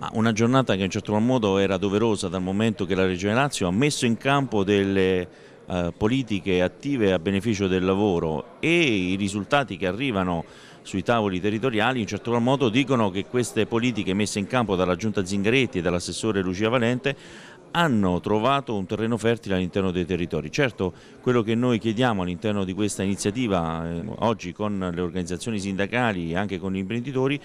Ma una giornata che in certo qual modo era doverosa dal momento che la Regione Lazio ha messo in campo delle eh, politiche attive a beneficio del lavoro e i risultati che arrivano sui tavoli territoriali in certo qual modo dicono che queste politiche messe in campo dalla Giunta Zingaretti e dall'assessore Lucia Valente hanno trovato un terreno fertile all'interno dei territori. Certo, quello che noi chiediamo all'interno di questa iniziativa eh, oggi con le organizzazioni sindacali e anche con gli imprenditori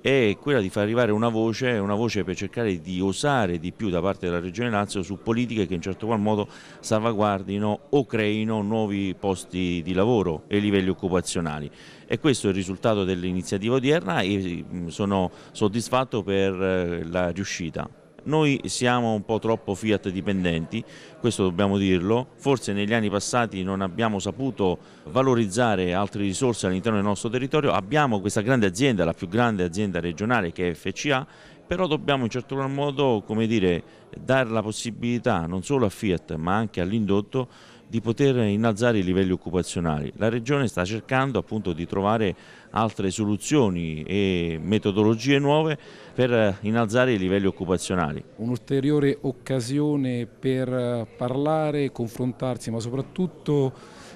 è quella di far arrivare una voce, una voce per cercare di osare di più da parte della Regione Lazio su politiche che in certo qual modo salvaguardino o creino nuovi posti di lavoro e livelli occupazionali. E questo è il risultato dell'iniziativa odierna e sono soddisfatto per eh, la riuscita. Noi siamo un po' troppo Fiat dipendenti, questo dobbiamo dirlo, forse negli anni passati non abbiamo saputo valorizzare altre risorse all'interno del nostro territorio, abbiamo questa grande azienda, la più grande azienda regionale che è FCA però dobbiamo in certo modo come dire, dare la possibilità non solo a Fiat ma anche all'indotto di poter innalzare i livelli occupazionali. La Regione sta cercando appunto di trovare altre soluzioni e metodologie nuove per innalzare i livelli occupazionali. Un'ulteriore occasione per parlare, confrontarsi ma soprattutto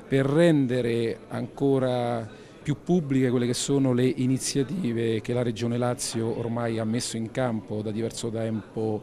per rendere ancora più pubbliche quelle che sono le iniziative che la Regione Lazio ormai ha messo in campo da diverso tempo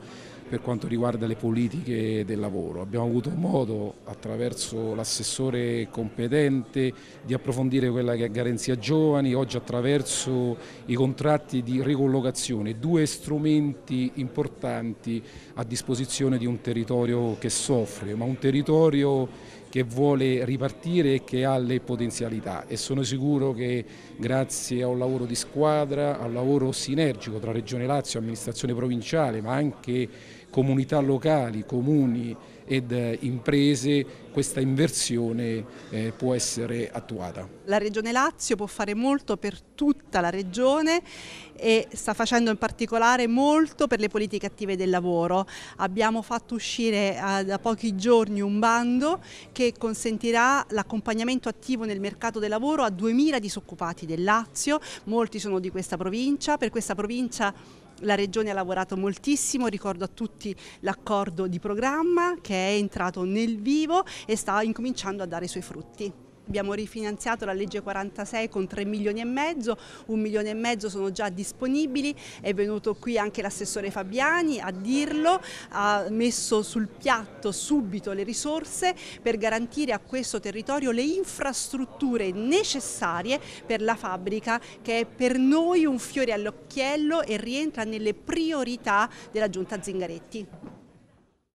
per quanto riguarda le politiche del lavoro. Abbiamo avuto modo attraverso l'assessore competente di approfondire quella che è garanzia giovani, oggi attraverso i contratti di ricollocazione, due strumenti importanti a disposizione di un territorio che soffre, ma un territorio che vuole ripartire e che ha le potenzialità e sono sicuro che grazie a un lavoro di squadra, a un lavoro sinergico tra Regione Lazio, amministrazione provinciale ma anche comunità locali, comuni ed eh, imprese questa inversione eh, può essere attuata. La Regione Lazio può fare molto per tutta la Regione e sta facendo in particolare molto per le politiche attive del lavoro. Abbiamo fatto uscire a, eh, da pochi giorni un bando che consentirà l'accompagnamento attivo nel mercato del lavoro a 2.000 disoccupati del Lazio, molti sono di questa provincia, per questa provincia la Regione ha lavorato moltissimo, ricordo a tutti l'accordo di programma che è entrato nel vivo e sta incominciando a dare i suoi frutti abbiamo rifinanziato la legge 46 con 3 milioni e mezzo, un milione e mezzo sono già disponibili, è venuto qui anche l'assessore Fabiani a dirlo, ha messo sul piatto subito le risorse per garantire a questo territorio le infrastrutture necessarie per la fabbrica che è per noi un fiore all'occhiello e rientra nelle priorità della giunta Zingaretti.